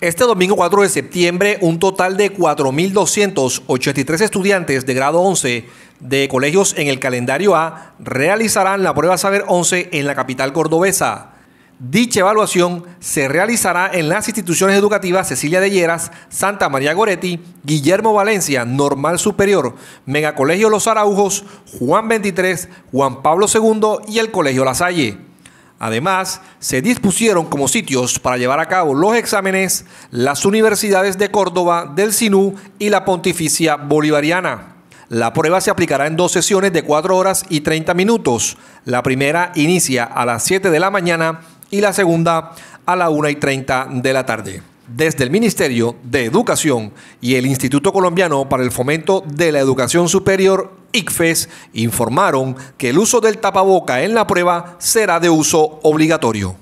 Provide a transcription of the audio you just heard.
Este domingo 4 de septiembre, un total de 4.283 estudiantes de grado 11 de colegios en el calendario A realizarán la prueba Saber 11 en la capital cordobesa. Dicha evaluación se realizará en las instituciones educativas Cecilia de Lleras, Santa María Goretti, Guillermo Valencia, Normal Superior, Mega Colegio Los Araujos, Juan 23, Juan Pablo II y el Colegio La Salle. Además, se dispusieron como sitios para llevar a cabo los exámenes las universidades de Córdoba, del Sinú y la Pontificia Bolivariana. La prueba se aplicará en dos sesiones de 4 horas y 30 minutos. La primera inicia a las 7 de la mañana y la segunda a la 1 y 30 de la tarde. Desde el Ministerio de Educación y el Instituto Colombiano para el Fomento de la Educación Superior ICFES informaron que el uso del tapaboca en la prueba será de uso obligatorio.